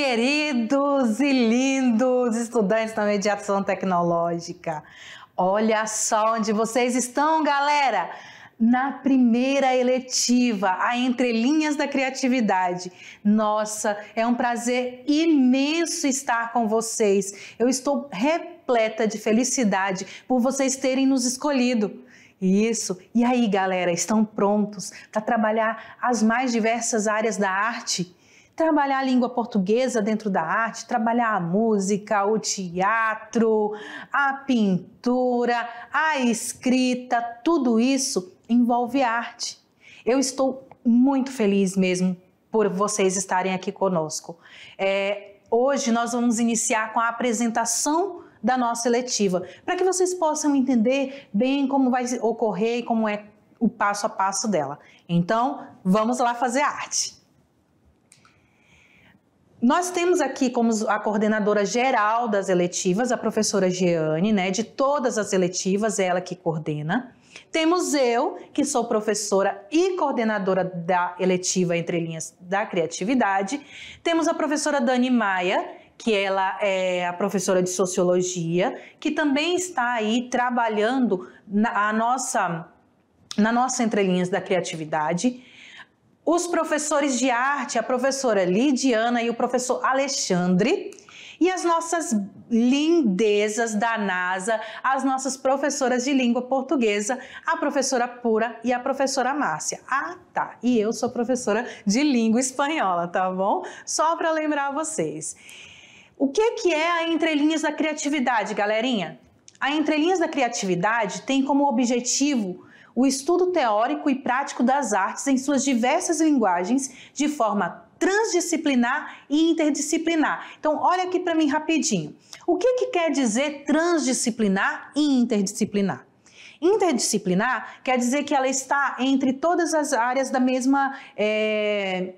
queridos e lindos estudantes da mediação tecnológica. Olha só onde vocês estão, galera! Na primeira eletiva, a Entre Linhas da Criatividade. Nossa, é um prazer imenso estar com vocês. Eu estou repleta de felicidade por vocês terem nos escolhido. Isso. E aí, galera, estão prontos para trabalhar as mais diversas áreas da arte? trabalhar a língua portuguesa dentro da arte, trabalhar a música, o teatro, a pintura, a escrita, tudo isso envolve arte. Eu estou muito feliz mesmo por vocês estarem aqui conosco. É, hoje nós vamos iniciar com a apresentação da nossa seletiva, para que vocês possam entender bem como vai ocorrer e como é o passo a passo dela. Então, vamos lá fazer arte. Nós temos aqui como a coordenadora geral das eletivas, a professora Geane, né? De todas as eletivas, é ela que coordena. Temos eu, que sou professora e coordenadora da eletiva Entre Linhas da Criatividade. Temos a professora Dani Maia, que ela é a professora de Sociologia, que também está aí trabalhando na nossa, na nossa Entre Linhas da Criatividade os professores de arte, a professora Lidiana e o professor Alexandre, e as nossas lindezas da NASA, as nossas professoras de língua portuguesa, a professora Pura e a professora Márcia. Ah, tá. E eu sou professora de língua espanhola, tá bom? Só para lembrar vocês. O que, é que é a entrelinhas da criatividade, galerinha? A entrelinhas da criatividade tem como objetivo o estudo teórico e prático das artes em suas diversas linguagens de forma transdisciplinar e interdisciplinar. Então, olha aqui para mim rapidinho. O que, que quer dizer transdisciplinar e interdisciplinar? Interdisciplinar quer dizer que ela está entre todas as áreas da mesma é,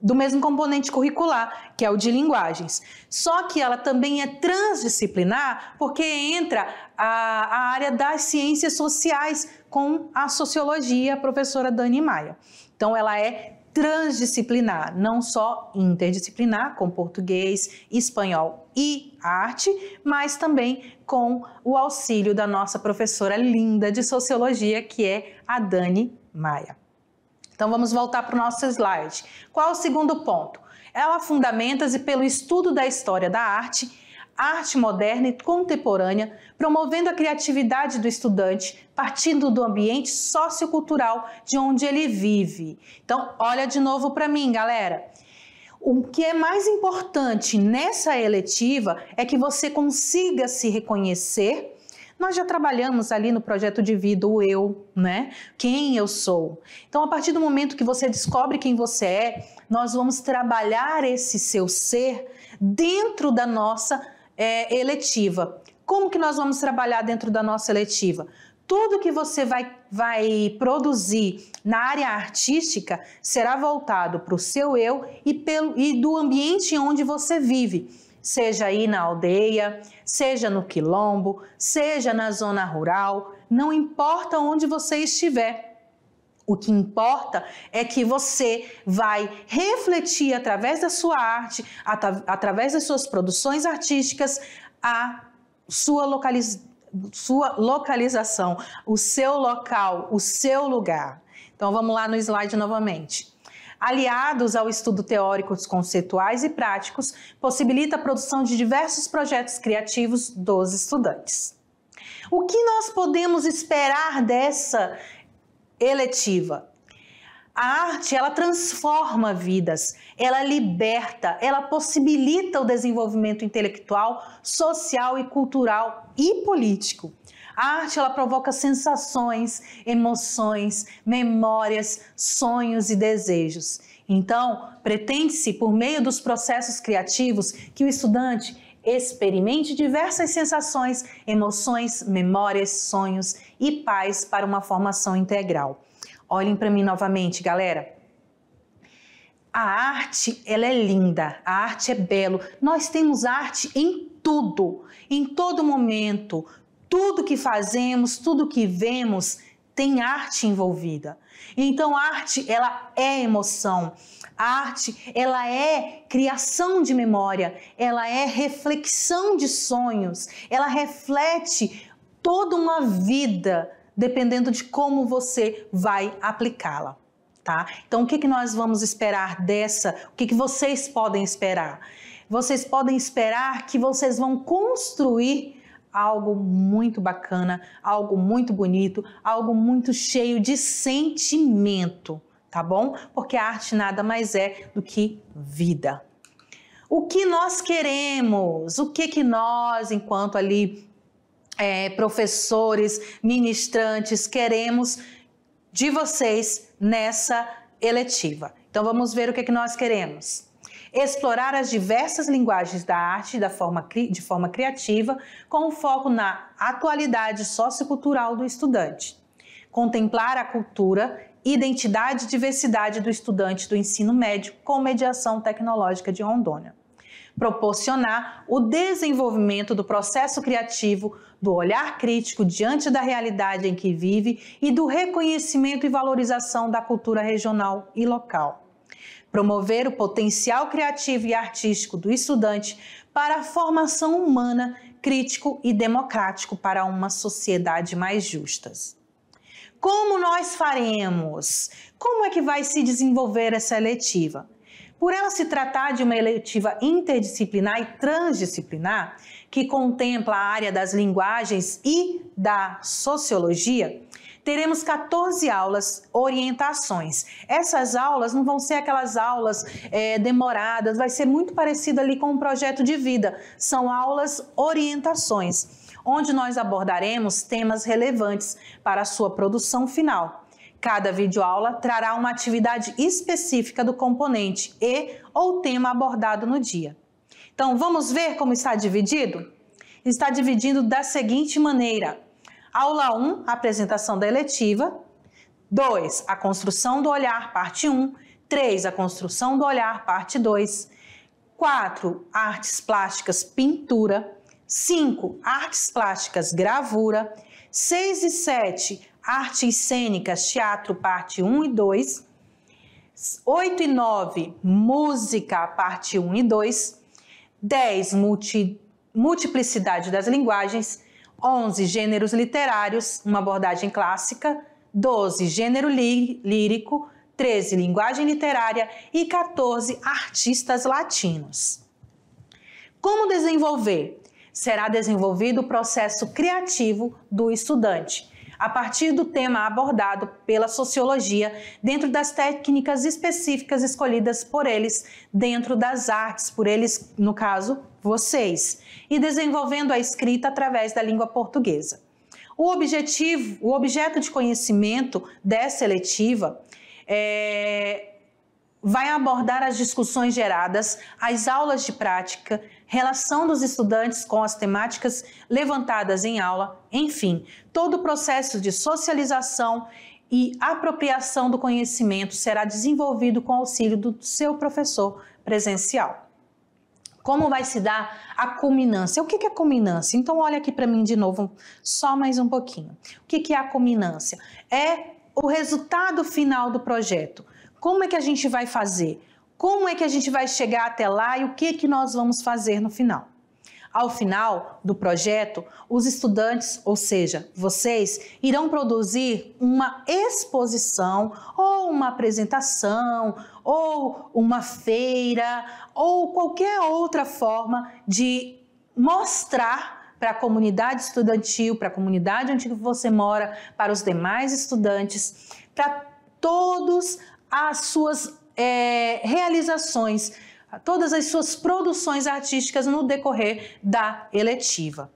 do mesmo componente curricular, que é o de linguagens. Só que ela também é transdisciplinar, porque entra a, a área das ciências sociais com a sociologia, a professora Dani Maia. Então, ela é transdisciplinar, não só interdisciplinar, com português, espanhol e arte, mas também com o auxílio da nossa professora linda de sociologia, que é a Dani Maia. Então vamos voltar para o nosso slide. Qual o segundo ponto? Ela fundamenta-se pelo estudo da história da arte, arte moderna e contemporânea, promovendo a criatividade do estudante, partindo do ambiente sociocultural de onde ele vive. Então, olha de novo para mim, galera. O que é mais importante nessa eletiva é que você consiga se reconhecer nós já trabalhamos ali no projeto de vida o eu, né? Quem eu sou. Então, a partir do momento que você descobre quem você é, nós vamos trabalhar esse seu ser dentro da nossa é, eletiva. Como que nós vamos trabalhar dentro da nossa eletiva? tudo que você vai, vai produzir na área artística será voltado para o seu eu e, pelo, e do ambiente onde você vive seja aí na aldeia, seja no quilombo, seja na zona rural, não importa onde você estiver. O que importa é que você vai refletir através da sua arte, através das suas produções artísticas, a sua, localiz sua localização, o seu local, o seu lugar. Então vamos lá no slide novamente aliados ao estudo dos conceituais e práticos, possibilita a produção de diversos projetos criativos dos estudantes. O que nós podemos esperar dessa eletiva? A arte, ela transforma vidas, ela liberta, ela possibilita o desenvolvimento intelectual, social e cultural e político. A arte ela provoca sensações, emoções, memórias, sonhos e desejos. Então, pretende-se, por meio dos processos criativos, que o estudante experimente diversas sensações, emoções, memórias, sonhos e paz para uma formação integral. Olhem para mim novamente, galera. A arte, ela é linda, a arte é belo. Nós temos arte em tudo, em todo momento. Tudo que fazemos, tudo que vemos tem arte envolvida. Então arte, ela é emoção. arte, ela é criação de memória, ela é reflexão de sonhos, ela reflete toda uma vida, dependendo de como você vai aplicá-la. Tá? Então, o que, que nós vamos esperar dessa? O que, que vocês podem esperar? Vocês podem esperar que vocês vão construir algo muito bacana, algo muito bonito, algo muito cheio de sentimento, tá bom? Porque a arte nada mais é do que vida. O que nós queremos? O que que nós, enquanto ali é, professores, ministrantes, queremos de vocês nessa eletiva? Então vamos ver o que que nós queremos explorar as diversas linguagens da arte da forma, de forma criativa, com foco na atualidade sociocultural do estudante, contemplar a cultura, identidade e diversidade do estudante do ensino médio com mediação tecnológica de Rondônia proporcionar o desenvolvimento do processo criativo, do olhar crítico diante da realidade em que vive e do reconhecimento e valorização da cultura regional e local promover o potencial criativo e artístico do estudante para a formação humana, crítico e democrático para uma sociedade mais justa. Como nós faremos? Como é que vai se desenvolver essa eletiva? Por ela se tratar de uma eletiva interdisciplinar e transdisciplinar, que contempla a área das linguagens e da sociologia, teremos 14 aulas, orientações. Essas aulas não vão ser aquelas aulas é, demoradas, vai ser muito parecido ali com o um projeto de vida. São aulas orientações, onde nós abordaremos temas relevantes para a sua produção final. Cada videoaula trará uma atividade específica do componente e ou tema abordado no dia. Então, vamos ver como está dividido? Está dividido da seguinte maneira: Aula 1, apresentação da eletiva. 2, a construção do olhar, parte 1. 3, a construção do olhar, parte 2. 4, artes plásticas, pintura. 5, artes plásticas, gravura. 6 e 7, artes cênicas, teatro, parte 1 e 2. 8 e 9, música, parte 1 e 2. 10, multi, multiplicidade das linguagens. 11 gêneros literários, uma abordagem clássica, 12 gênero lí lírico, 13 linguagem literária e 14 artistas latinos. Como desenvolver? Será desenvolvido o processo criativo do estudante a partir do tema abordado pela sociologia dentro das técnicas específicas escolhidas por eles dentro das artes, por eles, no caso, vocês, e desenvolvendo a escrita através da língua portuguesa. O objetivo, o objeto de conhecimento dessa eletiva é, eh, vai abordar as discussões geradas, as aulas de prática, relação dos estudantes com as temáticas levantadas em aula, enfim, todo o processo de socialização e apropriação do conhecimento será desenvolvido com auxílio do seu professor presencial. Como vai se dar a culminância? O que é culminância? Então, olha aqui para mim de novo, só mais um pouquinho. O que é a culminância? É o resultado final do projeto. Como é que a gente vai fazer? Como é que a gente vai chegar até lá e o que, que nós vamos fazer no final? Ao final do projeto, os estudantes, ou seja, vocês, irão produzir uma exposição ou uma apresentação ou uma feira ou qualquer outra forma de mostrar para a comunidade estudantil, para a comunidade onde você mora, para os demais estudantes, para todos as suas é, realizações, todas as suas produções artísticas no decorrer da eletiva.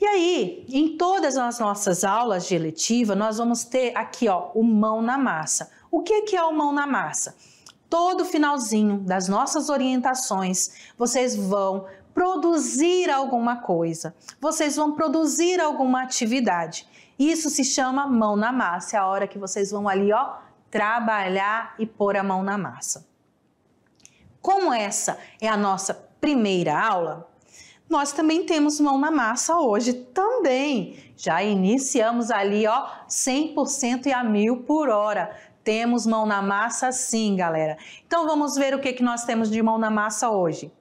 E aí, em todas as nossas aulas de eletiva, nós vamos ter aqui ó, o mão na massa. O que é, que é o mão na massa? Todo finalzinho das nossas orientações, vocês vão produzir alguma coisa, vocês vão produzir alguma atividade. Isso se chama mão na massa, é a hora que vocês vão ali, ó, trabalhar e pôr a mão na massa. Como essa é a nossa primeira aula, nós também temos mão na massa hoje também. Já iniciamos ali, ó, 100% e a mil por hora. Temos mão na massa sim, galera. Então vamos ver o que, que nós temos de mão na massa hoje.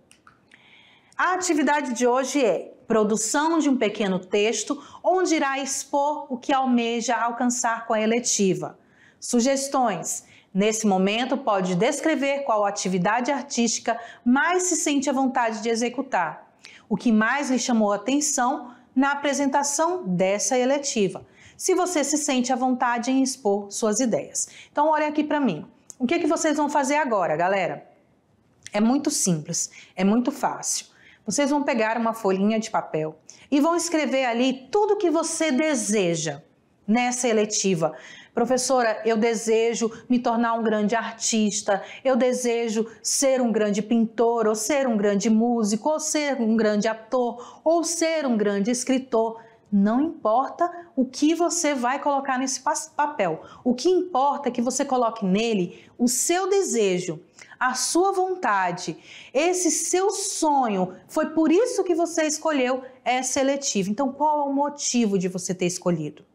A atividade de hoje é produção de um pequeno texto onde irá expor o que almeja alcançar com a eletiva. Sugestões. Nesse momento, pode descrever qual atividade artística mais se sente à vontade de executar. O que mais lhe chamou a atenção na apresentação dessa eletiva. Se você se sente à vontade em expor suas ideias. Então, olhem aqui para mim. O que, é que vocês vão fazer agora, galera? É muito simples, é muito fácil. Vocês vão pegar uma folhinha de papel e vão escrever ali tudo que você deseja nessa eletiva. Professora, eu desejo me tornar um grande artista, eu desejo ser um grande pintor, ou ser um grande músico, ou ser um grande ator, ou ser um grande escritor. Não importa o que você vai colocar nesse papel. O que importa é que você coloque nele o seu desejo, a sua vontade, esse seu sonho. Foi por isso que você escolheu essa eletiva. Então, qual é o motivo de você ter escolhido?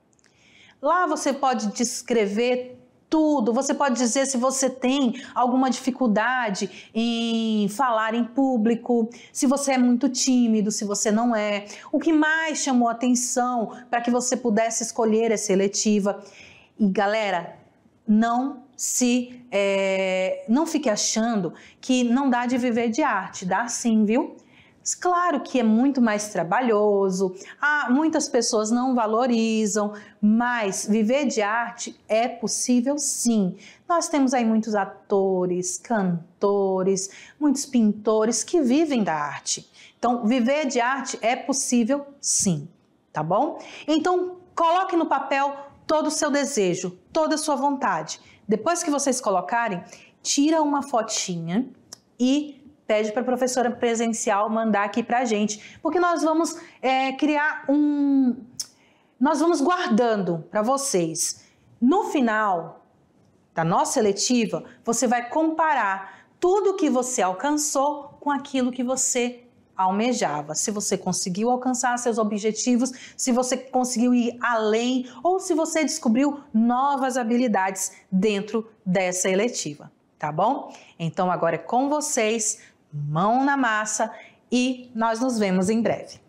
Lá você pode descrever tudo. Você pode dizer se você tem alguma dificuldade em falar em público, se você é muito tímido, se você não é. O que mais chamou atenção para que você pudesse escolher essa eletiva. E galera, não se é, não fique achando que não dá de viver de arte, dá sim, viu? Claro que é muito mais trabalhoso, ah, muitas pessoas não valorizam, mas viver de arte é possível sim. Nós temos aí muitos atores, cantores, muitos pintores que vivem da arte. Então, viver de arte é possível sim, tá bom? Então, coloque no papel todo o seu desejo, toda a sua vontade. Depois que vocês colocarem, tira uma fotinha e pede para a professora presencial mandar aqui para a gente, porque nós vamos é, criar um. Nós vamos guardando para vocês. No final da nossa seletiva, você vai comparar tudo que você alcançou com aquilo que você almejava. Se você conseguiu alcançar seus objetivos, se você conseguiu ir além ou se você descobriu novas habilidades dentro dessa eletiva, tá bom? Então agora é com vocês mão na massa e nós nos vemos em breve.